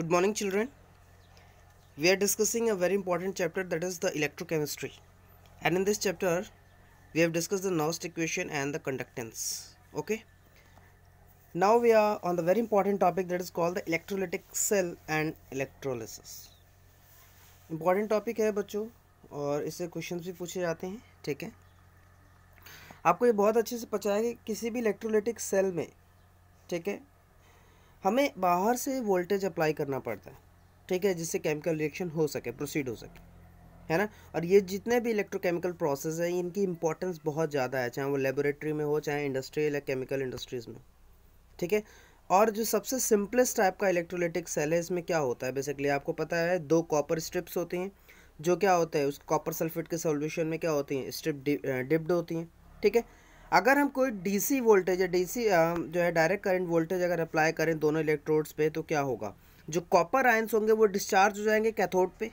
Good morning children we are discussing a very important chapter that is the electrochemistry and in this chapter we have discuss the Nernst equation and the conductance okay now we are on the very important topic that is called the electrolytic cell and electrolysis important topic है बच्चों और इससे question भी पूछे जाते हैं ठीक है आपको ये बहुत अच्छे से पता है कि किसी भी इलेक्ट्रोलिटिक सेल में ठीक है हमें बाहर से वोल्टेज अप्लाई करना पड़ता है ठीक है जिससे केमिकल रिएक्शन हो सके प्रोसीड हो सके है ना और ये जितने भी इलेक्ट्रोकेमिकल प्रोसेस हैं इनकी इंपॉर्टेंस बहुत ज़्यादा है चाहे वो लेबोरेटरी में हो चाहे इंडस्ट्रियल या केमिकल इंडस्ट्रीज़ में ठीक है और जो सबसे सिंपलेस्ट टाइप का इलेक्ट्रोलिटिक सेल है इसमें क्या होता है बेसिकली आपको पता है दो कॉपर स्ट्रिप्स होती हैं जो क्या होता है उस कॉपर सल्फेट के सोल्यूशन में क्या होती हैं स्ट्रिप डिप्ड होती हैं ठीक है अगर हम कोई डीसी वोल्टेज या डीसी जो है डायरेक्ट करंट वोल्टेज अगर अप्लाई करें दोनों इलेक्ट्रोड्स पे तो क्या होगा जो कॉपर आयंस होंगे वो डिस्चार्ज हो जाएंगे कैथोड पे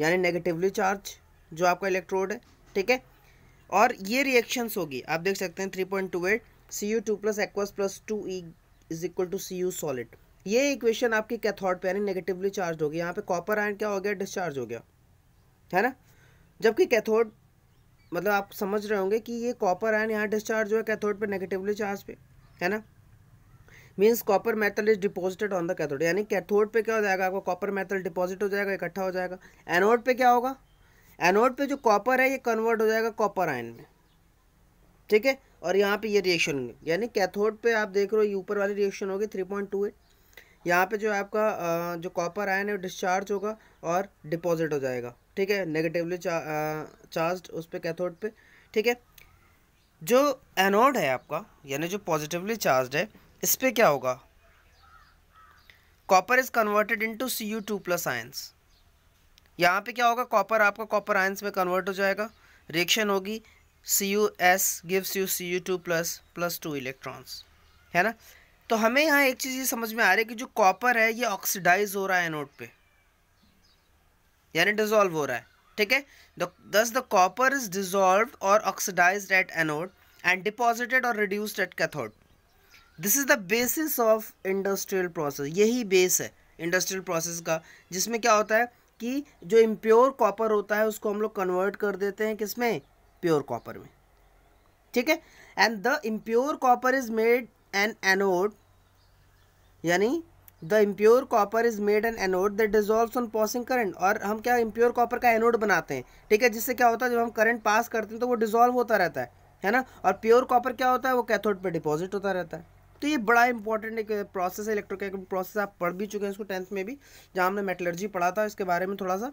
यानी नेगेटिवली चार्ज जो आपका इलेक्ट्रोड है ठीक है और ये रिएक्शंस होगी आप देख सकते हैं three point two eight C U two plus aqueous plus two E is equal to C U solid ये इक्वेशन आपकी कैथोड पे यानी नेगेटिवली चार्ज होगी यहाँ पे कॉपर आयन क्या हो गया डिस्चार्ज हो गया है ना जबकि कैथोड मतलब आप समझ रहे होंगे कि ये कॉपर आयन यहाँ डिस्चार्ज हुआ कैथोड पे नेगेटिवली चार्ज पे है ना means copper metal is deposited on the cathode यानी कैथोड पे क्या हो जाएगा आपको कॉपर मेटल डिपॉजिट हो जाएगा इकट्ठा हो जाएगा एनोड पे क्या होगा एनोड पे जो कॉपर है ये कन्वर्ट हो जाएगा कॉपर आयन में ठीक है और यहाँ पे ये रिएक्शन यानी कैथोड पे आप देख रहे हो ये ऊपर वाली रिएक्शन होगी थ्री पॉइंट टू एट यहाँ पे जो आपका जो कॉपर आयन है वो डिस्चार्ज होगा और डिपॉजिट हो जाएगा ठीक है नेगेटिवली चार्ज उस पर कैथोड पे ठीक है जो एनोड है आपका यानी जो पॉजिटिवली चार्ज है इस पर क्या होगा copper is converted into C U two plus ions यहाँ पे क्या होगा कॉपर आपका कॉपर आयंस में कन्वर्ट हो जाएगा रिएक्शन होगी C U S gives you C U two plus plus two electrons है ना तो हमें यहाँ एक चीज़ ये समझ में आ रही है कि जो कॉपर है ये ऑक्सीडाइज हो रहा है एनोड पे यानी डिजोल्व हो रहा है ठीक है thus the copper is dissolve और oxidise at anode and deposited और reduced at cathode this is the basis of industrial process यही बेस है इंडस्ट्रियल प्रोसेस का जिसमें क्या होता है कि जो इम्प्योर कॉपर होता है उसको हम लोग कन्वर्ट कर देते हैं किसमें प्योर कॉपर में ठीक है and the impure copper is made an anode यानी the impure copper is made an anode that dissolve on passing current और हम क्या इम्प्योर कॉपर का एनोड बनाते हैं ठीक है जिससे क्या होता है जब हम करंट पास करते हैं तो वो डिजोल्व होता रहता है है ना और प्योर कॉपर क्या होता है वो कैथोड पे डिपॉजिट होता रहता है तो ये बड़ा इंपॉर्टेंट एक प्रोसेस है इलेक्ट्रोकेमिकल प्रोसेस आप पढ़ भी चुके हैं इसको टेंथ में भी जहाँ हमने मेटलर्जी पढ़ा था इसके बारे में थोड़ा सा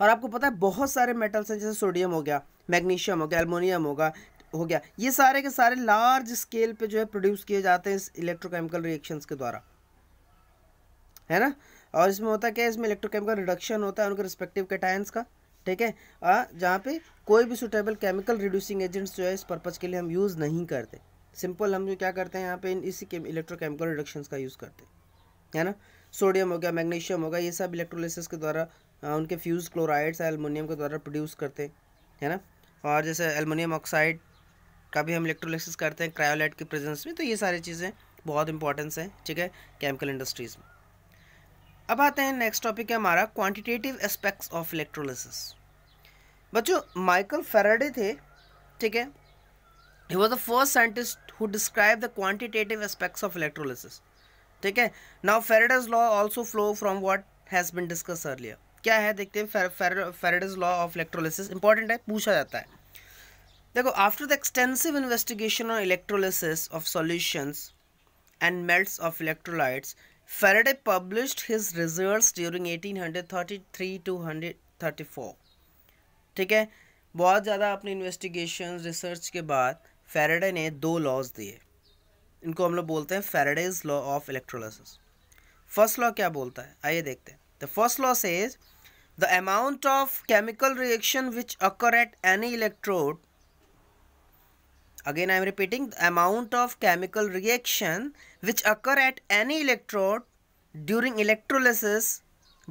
और आपको पता है बहुत सारे मेटल्स हैं जैसे सोडियम हो गया मैग्नीशियम हो गया एलमोनियम होगा हो गया ये सारे के सारे लार्ज स्केल पे जो है प्रोड्यूस किए जाते हैं इस इलेक्ट्रोकेमिकल रिएक्शंस के द्वारा है ना और इसमें होता क्या है इसमें इलेक्ट्रोकेमिकल रिडक्शन होता है उनके रिस्पेक्टिव कैटायंस का ठीक है जहाँ पे कोई भी सुटेबल केमिकल रिड्यूसिंग एजेंट्स जो है इस पर्पज़ के लिए हम यूज़ नहीं करते सिंपल हम जो क्या करते हैं यहाँ पे इन इसी इलेक्ट्रोकेमिकल रिडक्शन का यूज़ करते हैं है ना सोडियम हो गया मैग्नीशियम हो गया ये सब इलेक्ट्रोलिसिस के द्वारा उनके फ्यूज़ क्लोराइड्स एलमोनियम के द्वारा प्रोड्यूस करते हैं है ना और जैसे एलमोनियम ऑक्साइड का भी हम इलेक्ट्रोलिसिस करते हैं क्रायोलाइट की प्रेजेंस में तो ये सारी चीज़ें बहुत इंपॉर्टेंस है ठीक है केमिकल इंडस्ट्रीज़ में अब आते हैं नेक्स्ट टॉपिक है हमारा क्वांटिटेटिव एस्पेक्ट्स ऑफ इलेक्ट्रोलिसिस बच्चों माइकल फेराडे थे ठीक है he was the first scientist who describe the quantitative aspects of electrolysis ठीक है now Faraday's law also flow from what has been discuss earlier क्या है देखते हैं Faraday's law of electrolysis important है पूछा जाता है देखो after the extensive investigation on electrolysis of solutions and melts of electrolytes Faraday published his results during 1833 to 134 ठीक है बहुत ज़्यादा अपनी इन्वेस्टिगेशन रिसर्च के बाद फेराडे ने दो लॉज दिए इनको हम लोग बोलते हैं Faraday's law of electrolysis first law क्या बोलता है आइए देखते हैं the first law says the amount of chemical reaction which occur at any electrode again I am repeating the amount of chemical reaction which occur at any electrode during electrolysis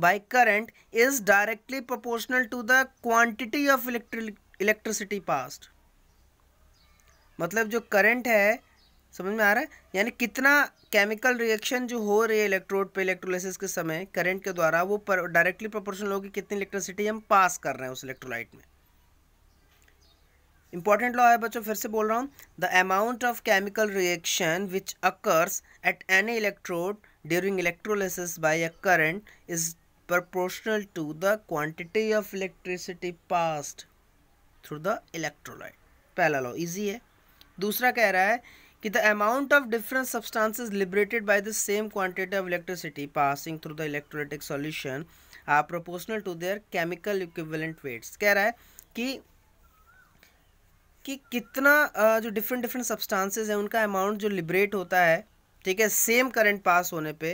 by current is directly proportional to the quantity of electric electricity passed मतलब जो current है समझ में आ रहा है यानी कितना केमिकल रिएक्शन जो हो रही है इलेक्ट्रोड पे इलेक्ट्रोलाइसिस के समय करंट के द्वारा वो डायरेक्टली प्रोपोर्शनल होगी कितनी इलेक्ट्रिसिटी हम पास कर रहे हैं उस इलेक्ट्रोलाइट में इंपॉर्टेंट लॉ है बच्चों फिर से बोल रहा हूँ the amount of chemical reaction which occurs at any electrode during electrolysis by a current is proportional to the quantity of electricity passed through the electrolyte पहला लॉ इजी है दूसरा कह रहा है कि the amount of different substances liberated by the same quantity of electricity passing through the electrolytic solution are proportional to their chemical equivalent weights कह रहा है कि कि कितना जो डिफरेंट डिफरेंट सब्सटेंसेस हैं उनका अमाउंट जो लिबरेट होता है ठीक है सेम करंट पास होने पे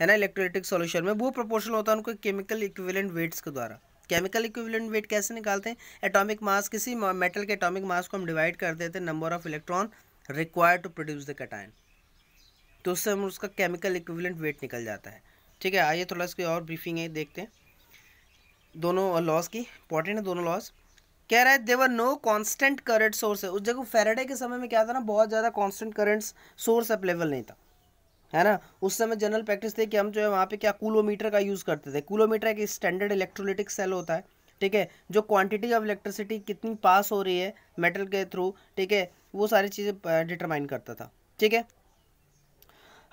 है ना इलेक्ट्रोलिटिक सॉल्यूशन में वो प्रोपोर्शनल होता है उनको केमिकल इक्विवेलेंट वेट्स के द्वारा केमिकल इक्विवेलेंट वेट कैसे निकालते हैं एटॉमिक मास किसी मेटल के एटॉमिक मास को हम डिवाइड कर देते हैं number of electron required to produce the cation तो उससे हम उसका केमिकल इक्विवेलेंट वेट निकल जाता है ठीक है आइए थोड़ा इसकी और ब्रीफिंग है देखते हैं दोनों लॉस की इंपॉर्टेंट है दोनों लॉस कह रहा है there no constant current source है उस जगह फेराडे के समय में क्या था ना बहुत ज़्यादा कांस्टेंट करंट सोर्स अवेलेबल नहीं था है ना उस समय जनरल प्रैक्टिस थी कि हम जो है वहाँ पे क्या कूलोमीटर का यूज़ करते थे कूलोमीटर एक स्टैंडर्ड इलेक्ट्रोलिटिक सेल होता है ठीक है जो क्वान्टिटी ऑफ इलेक्ट्रिसिटी कितनी पास हो रही है मेटल के थ्रू ठीक है वो सारी चीज़ें डिटरमाइन करता था ठीक है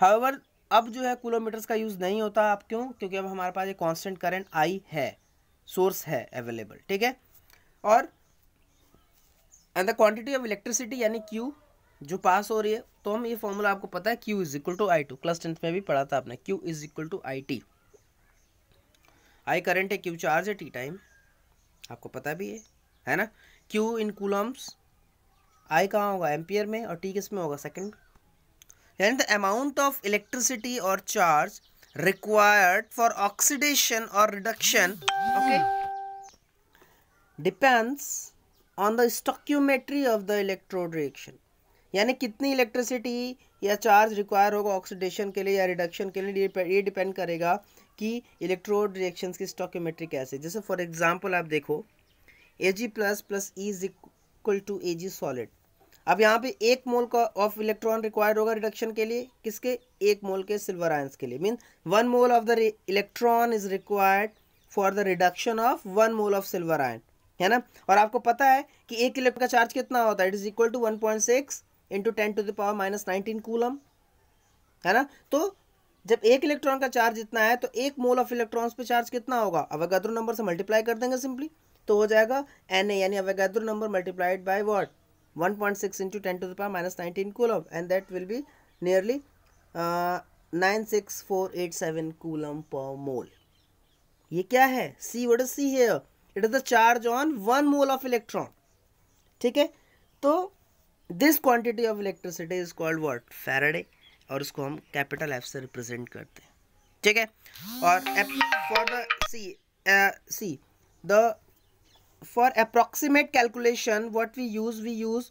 हावर अब जो है कूलोमीटर्स का यूज़ नहीं होता आप क्यों क्योंकि अब हमारे पास एक कॉन्स्टेंट करंट आई है सोर्स है अवेलेबल ठीक है और and the quantity of electricity यानी क्यू जो पास हो रही है तो हम ये फॉर्मूला आपको पता है Q is equal to I to class tenth में भी पढ़ा था आपने Q is equal to I T I current है क्यू चार्ज है टी टाइम आपको पता भी है है ना क्यू इन कूलम्स आई कहाँ होगा एम्पियर में और टी किस में होगा सेकेंड यानी द अमाउंट ऑफ इलेक्ट्रिसिटी और चार्ज रिक्वायर्ड फॉर ऑक्सीडेशन और reduction okay okay? depends on the stoichiometry of the electrode reaction यानी कितनी इलेक्ट्रिसिटी या चार्ज रिक्वायर होगा ऑक्सीडेशन के लिए या रिडक्शन के लिए ये डिपेंड करेगा कि इलेक्ट्रोड रिएक्शंस की स्टॉक्योमेट्री कैसे जैसे फॉर एग्जांपल आप देखो A G plus plus E is equal to A G solid अब यहाँ पे एक मोल का ऑफ इलेक्ट्रॉन रिक्वायर होगा रिडक्शन के लिए किसके एक मोल के सिल्वर आयंस के लिए mean one mole of the electron is required for the reduction of one mole of silver ion है ना और आपको पता है कि एक किलो का चार्ज कितना होता है it is equal to one point six into ten to the power minus nineteen coulomb है ना तो जब एक इलेक्ट्रॉन का चार्ज इतना है तो एक मोल ऑफ इलेक्ट्रॉन्स पे चार्ज कितना होगा अवैगाद्रो नंबर से मल्टीप्लाई कर देंगे सिंपली तो हो जाएगा एन ए यानी Avogadro number multiplied by what one point six into ten to the power minus nineteen coulomb and that will be nearly nine six four eight seven coulomb per mole ये क्या है C what is C here it is the charge on one mole of electron ठीक है तो this quantity of electricity is called what Faraday और उसको हम capital F से रिप्रेजेंट करते हैं ठीक है और for the C C the for approximate calculation what we use we use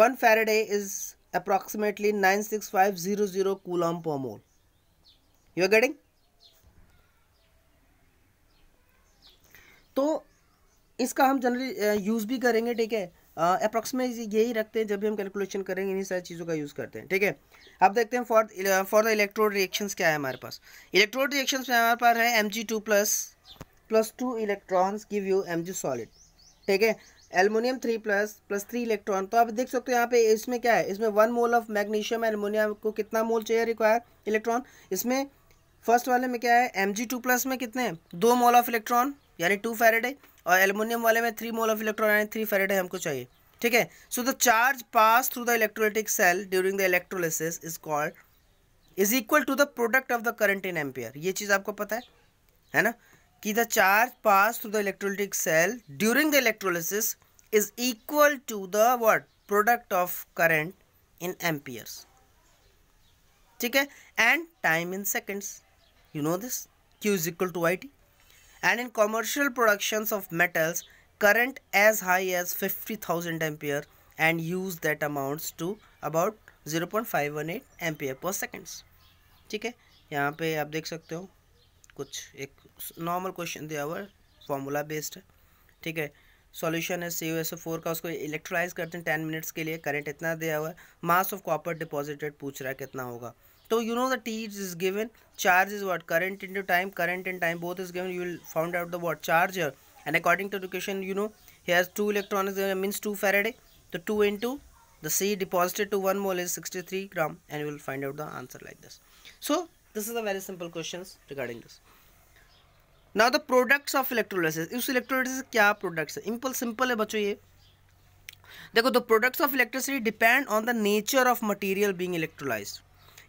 one Faraday is approximately nine six five zero zero per mole you are getting तो इसका हम जनरली यूज़ भी करेंगे ठीक है अप्रोक्सीमेट यही रखते हैं जब भी हम कैलकुलेशन करेंगे इन्हीं सारी चीज़ों का यूज़ करते हैं ठीक है अब देखते हैं for for the electrode reactions क्या है हमारे पास इलेक्ट्रोड रिएक्शंस में हमारे पास है M G two plus plus two electrons give you M G solid ठीक है aluminium three plus plus three electron तो आप देख सकते हो यहाँ पे इसमें क्या है इसमें one mole of magnesium aluminium को कितना मोल चाहिए रिक्वायर इलेक्ट्रॉन इसमें फर्स्ट वाले में क्या है एम जी टू प्लस में कितने दो मोल ऑफ इलेक्ट्रॉन यानी टू फेरेड है और एल्यूमिनियम वाले में थ्री मोल ऑफ इलेक्ट्रॉन यानी थ्री फेरेड है हमको चाहिए ठीक है so the charge pass through the electrolytic cell during the electrolysis is called is equal to the product of the current in ampere ये चीज़ आपको पता है है ना कि the charge pass through the electrolytic cell during the electrolysis is equal to the word product of current in amperes ठीक है and time in seconds you know this Q is equal to I T and in commercial productions of metals current as high as 50000 ampere and use that amounts to about 0.518 ampere per seconds ठीक है यहाँ पे आप देख सकते हो कुछ एक नॉर्मल क्वेश्चन दिया हुआ है फॉर्मूला बेस्ड है ठीक है सॉल्यूशन है सी एस फोर का उसको इलेक्ट्रोलाइज करते हैं टेन मिनट्स के लिए करंट इतना दिया हुआ है मास ऑफ कॉपर डिपॉजिटेड पूछ रहा है कितना होगा so you know the t is given charge is what current into time current and time both is given you will found out the what charge and according to the equation, you know he has two electrons uh, means two faraday the two into the c deposited to one mole is 63 gram and you will find out the answer like this so this is a very simple questions regarding this now the products of electrolysis उस electrolysis से products Simple, simple simple है बच्चों ये देखो the products of electricity depend on the nature of material being electrolysed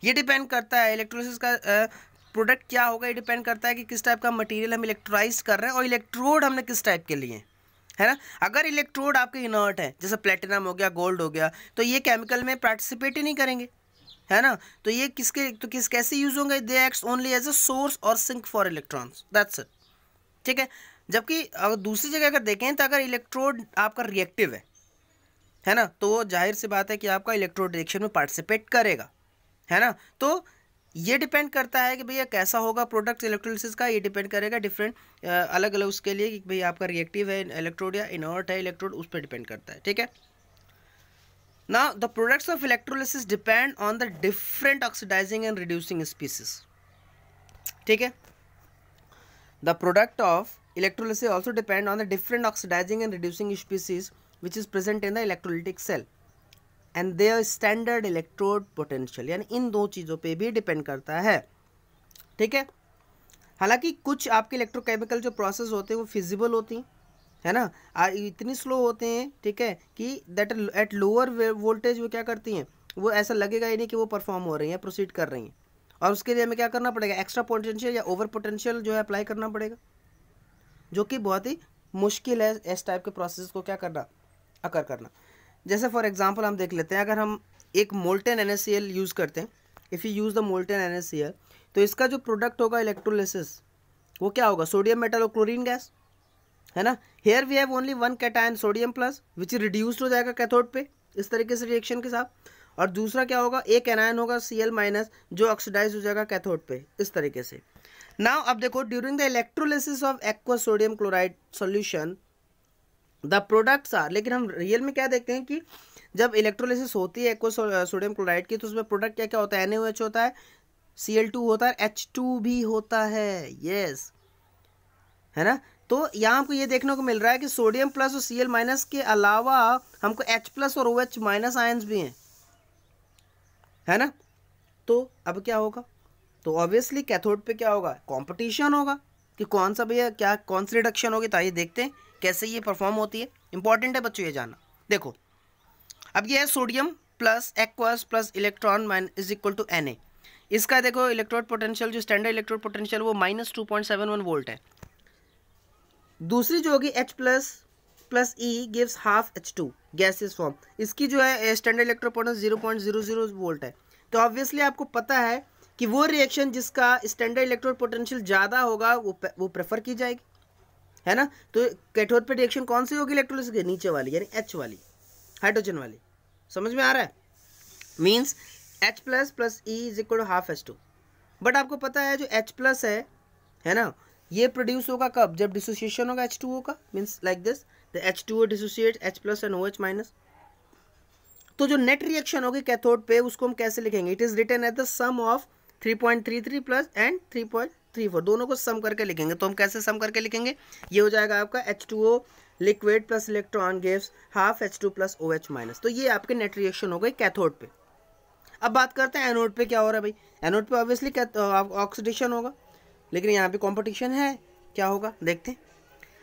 ये depend करता है electrolysis का प्रोडक्ट क्या होगा ये डिपेंड करता है कि किस टाइप का मटेरियल हम इलेक्ट्रोलाइज कर रहे हैं और इलेक्ट्रोड हमने किस टाइप के लिए है ना अगर इलेक्ट्रोड आपके इनर्ट है जैसे प्लेटिनम हो गया गोल्ड हो गया तो ये केमिकल में पार्टिसिपेट ही नहीं करेंगे है ना तो ये किसके तो किस कैसे यूज होंगे they act only as a source और sink for electrons that's it ठीक है जबकि अगर दूसरी जगह अगर देखें तो अगर इलेक्ट्रोड आपका रिएक्टिव है है ना तो वो जाहिर सी बात है कि आपका इलेक्ट्रोड रिएक्शन में पार्टिसिपेट करेगा है ना तो ये डिपेंड करता है कि भैया कैसा होगा प्रोडक्ट इलेक्ट्रोलिसिस का ये डिपेंड करेगा डिफरेंट अलग अलग उसके लिए कि भैया आपका रिएक्टिव है इलेक्ट्रोड या इनर्ट है इलेक्ट्रोड उस पर डिपेंड करता है ठीक है ना the products of electrolysis depend on the different oxidising and reducing species ठीक है the product of electrolysis also depend on the different oxidising and reducing species which is present in the electrolytic cell and their standard electrode potential यानी इन दो चीज़ों पे भी depend करता है ठीक है हालांकि कुछ आपके इलेक्ट्रोकेमिकल जो प्रोसेस होते हैं वो फिजिबल होती हैं है ना इतनी स्लो होते हैं ठीक है कि दैट एट लोअर वोल्टेज वो क्या करती हैं वो ऐसा लगेगा ही नहीं कि वो परफॉर्म हो रही हैं प्रोसीड कर रही हैं और उसके लिए हमें क्या करना पड़ेगा एक्स्ट्रा पोटेंशियल या ओवर पोटेंशियल जो है अप्लाई करना पड़ेगा जो कि बहुत ही मुश्किल है इस टाइप के प्रोसेस को क्या करना अकर करना जैसे फॉर एग्जांपल हम देख लेते हैं अगर हम एक मोल्टेन एन यूज़ करते हैं if you use the molten एन तो इसका जो प्रोडक्ट होगा इलेक्ट्रोलिसिस वो क्या होगा सोडियम मेटल और क्लोरीन गैस है ना here we have only one cation sodium plus which reduce हो जाएगा कैथोड पे इस तरीके से रिएक्शन के साथ और दूसरा क्या होगा एक एनायन होगा सी एल माइनस जो ऑक्सीडाइज हो जाएगा कैथोड पे इस तरीके से नाउ अब देखो during the electrolysis of aqua sodium chloride solution the products are लेकिन हम रियल में क्या देखते हैं कि जब इलेक्ट्रोलिसिस होती है सोडियम क्लोराइड की तो उसमें प्रोडक्ट क्या क्या होता है एन होता है सी होता है एच भी होता है yes. है ना तो यहाँ हमको ये देखने को मिल रहा है कि सोडियम प्लस और सी एल माइनस के अलावा हमको एच प्लस और ओ एच माइनस आयन्स भी हैं है ना तो अब क्या होगा तो ऑब्वियसली कैथोड पे क्या होगा कंपटीशन होगा कि कौन सा भैया क्या कौन सी रिडक्शन होगी तो आइए देखते हैं कैसे ये परफॉर्म होती है इंपॉर्टेंट है बच्चों ये जाना देखो अब ये है sodium plus aqueous plus electron minus is equal to N इसका देखो इलेक्ट्रोड पोटेंशियल जो स्टैंडर्ड इलेक्ट्रोड पोटेंशियल वो minus two point seven one volt है दूसरी जो होगी H plus plus E gives half H two gases form इसकी जो है standard electropotential zero point zero zero volt है तो ऑब्वियसली आपको पता है कि वो रिएक्शन जिसका स्टैंडर्ड इलेक्ट्रोड पोटेंशियल ज़्यादा होगा वो वो प्रेफर की जाएगी है ना तो कैथोड पे रिएक्शन कौन सी होगी इलेक्ट्रोलिस के नीचे वाली यानी एच वाली हाइड्रोजन वाली समझ में आ रहा है means H plus plus E is equal to half H two but आपको पता है जो एच प्लस है है ना ये प्रोड्यूस होगा कब जब डिसोसिएशन होगा एच टू ओ का means like this the H two O dissociate H plus and O H minus तो जो नेट रिएक्शन होगी कैथोड पे उसको हम कैसे लिखेंगे it is return at the sum of three point three three plus and three point three four दोनों को सम करके लिखेंगे तो हम कैसे सम करके लिखेंगे ये हो जाएगा आपका H two O liquid plus electron gas half H two plus O H minus तो ये आपके नेट रिएक्शन हो गई कैथोड पे अब बात करते हैं एनोड पे क्या हो रहा है भाई एनोड पे ऑब्वियसली ऑक्सीडेशन होगा लेकिन यहाँ पे कॉम्पिटिशन है क्या होगा देखते हैं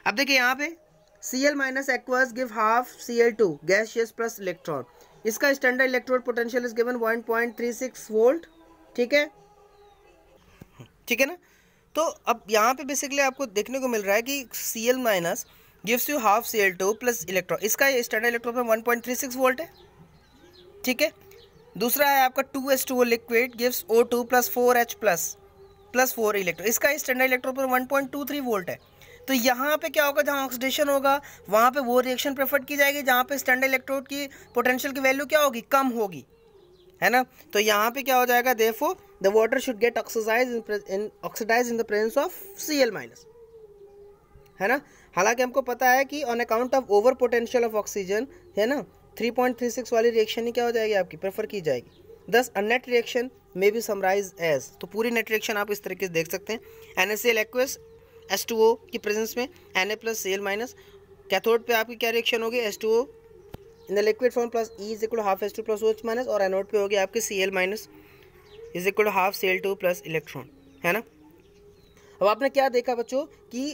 अब देखिए यहाँ पे C L minus aqueous give half C L two gas plus electron इसका standard electrode potential is given one point three six volt ठीक है ठीक है ना तो अब यहाँ पे बेसिकली आपको देखने को मिल रहा है कि C L minus gives you half C L two plus electron इसका standard electron one point three six volt है ठीक है दूसरा है आपका two S two liquid gives O two plus four H plus plus four electron इसका standard electron पर one point two three volt है तो यहाँ पे क्या होगा जहाँ ऑक्सीडेशन होगा वहाँ पे वो रिएक्शन प्रेफर्ड की जाएगी जहाँ पे स्टैंडर्ड इलेक्ट्रोड की पोटेंशियल की वैल्यू क्या होगी कम होगी है ना तो यहाँ पे क्या हो जाएगा therefore the water should get oxidise in oxidise in the presence of C L minus है ना हालांकि हमको पता है कि on account of over potential of oxygen है ना 3.36 वाली रिएक्शन ही क्या हो जाएगी आपकी प्रेफर की जाएगी thus a net reaction may be summarise as तो पूरी नेट रिएक्शन आप इस तरीके से देख सकते हैं N S L aqueous S two O की प्रेजेंस में N A plus C L minus cathode पर आपकी क्या रिएक्शन होगी S two O in the liquid form plus E is equal half S two plus O H minus और anode पे हो गया आपके C L minus is equal half C L two plus electron है ना अब आपने क्या देखा बच्चों कि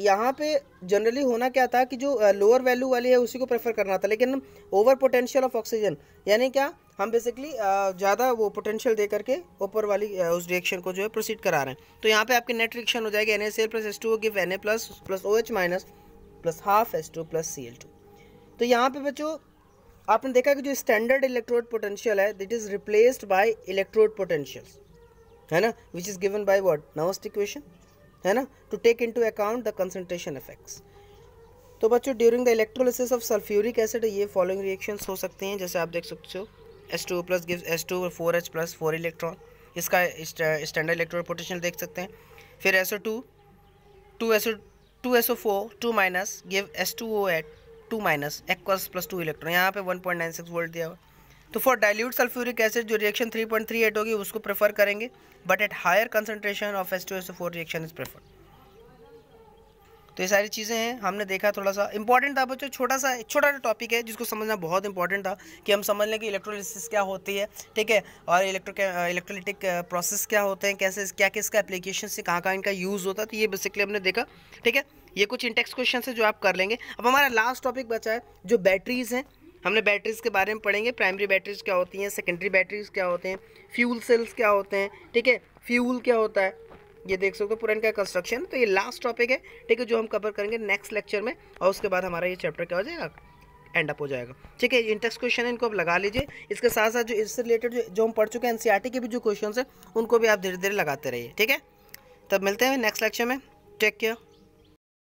यहाँ पे जनरली होना क्या था कि जो लोअर वैल्यू वाली है उसी को प्रेफर करना था लेकिन ओवर पोटेंशियल ऑफ ऑक्सीजन यानी क्या हम बेसिकली ज़्यादा वो पोटेंशियल दे करके ऊपर वाली उस रिएक्शन को जो है प्रोसीड करा रहे हैं तो यहाँ पे आपके नेट रिएक्शन हो जाएगी N A C L plus S two give N A plus plus O H minus plus half S two plus C L two तो यहाँ पे बच्चों आपने देखा कि जो स्टैंडर्ड इलेक्ट्रोड पोटेंशियल है that is replaced by electrode potential है ना which is given by what Nernst equation है ना to take into account the concentration effects तो बच्चों during the electrolysis of sulphuric acid ये फॉलोइंग रिएक्शन हो सकते हैं जैसे आप देख सकते हो S two plus give S two four H plus four electron इसका स्टैंडर्ड इलेक्ट्रोड पोटेंशियल देख सकते हैं फिर S O two to S O two S O four two minus give S two O eight two minus aqueous plus two electron यहाँ पे 1.96 volt दिया हुआ तो फॉर डाइल्यूट सल्फ्यूरिक एसिड जो रिएक्शन 3.38 होगी उसको प्रेफर करेंगे but at higher concentration of S two S four reaction is prefer तो ये सारी चीज़ें हैं हमने देखा थोड़ा सा इंपॉर्टेंट था बच्चों छोटा सा छोटा सा टॉपिक है जिसको समझना बहुत इंपॉर्टेंट था कि हम समझ लें कि इलेक्ट्रोलिसिस क्या होती है ठीक है और इलेक्ट्रो इलेक्ट्रोलिटिक प्रोसेस क्या होते हैं कैसे क्या किसका एप्लीकेशन से कहाँ कहाँ इनका यूज़ होता है तो ये बेसिकली हमने देखा ठीक है ये कुछ इंटेक्स क्वेश्चन है जो आप कर लेंगे अब हमारा लास्ट टॉपिक बचा है जो बैटरीज हैं हमने बैटरीज के बारे में पढ़ेंगे प्राइमरी बैटरीज क्या होती हैं सेकेंडरी बैटरीज क्या होते हैं फ्यूल सेल्स क्या होते हैं ठीक है फ्यूल क्या होता है ये देख सकते हो पूरा इनका कंस्ट्रक्शन तो ये लास्ट टॉपिक है ठीक है जो हम कवर करेंगे नेक्स्ट लेक्चर में और उसके बाद हमारा ये चैप्टर क्या हो जाएगा एंड अप हो जाएगा ठीक है इंटेक्स क्वेश्चन है इनको आप लगा लीजिए इसके साथ साथ जो इससे रिलेटेड जो, जो हम पढ़ चुके हैं एन के भी जो क्वेश्चन हैं उनको भी आप धीरे धीरे लगाते रहिए ठीक है तब मिलते हैं नेक्स्ट लेक्चर में टेक केयर